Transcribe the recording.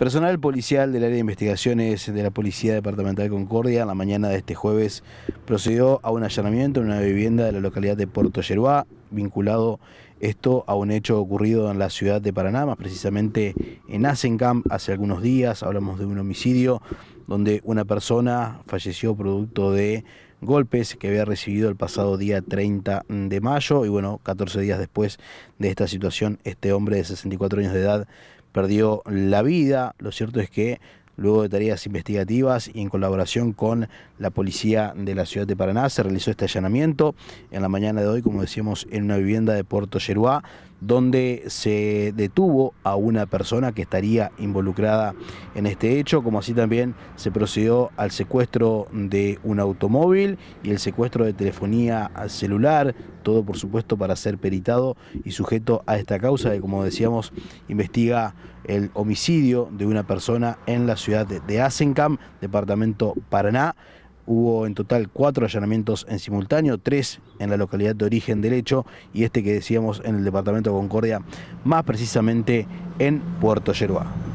Personal policial del área de investigaciones de la Policía Departamental de Concordia, en la mañana de este jueves, procedió a un allanamiento en una vivienda de la localidad de Puerto Yeruá, vinculado esto a un hecho ocurrido en la ciudad de Paraná, más precisamente en Asencamp, hace algunos días. Hablamos de un homicidio donde una persona falleció producto de golpes que había recibido el pasado día 30 de mayo y bueno, 14 días después de esta situación, este hombre de 64 años de edad perdió la vida. Lo cierto es que luego de tareas investigativas y en colaboración con la policía de la ciudad de Paraná se realizó este allanamiento en la mañana de hoy, como decíamos, en una vivienda de Puerto Yeruá donde se detuvo a una persona que estaría involucrada en este hecho, como así también se procedió al secuestro de un automóvil y el secuestro de telefonía celular, todo por supuesto para ser peritado y sujeto a esta causa que, como decíamos, investiga el homicidio de una persona en la ciudad de Asencam, departamento Paraná. Hubo en total cuatro allanamientos en simultáneo, tres en la localidad de origen del hecho y este que decíamos en el departamento de Concordia, más precisamente en Puerto Yerba.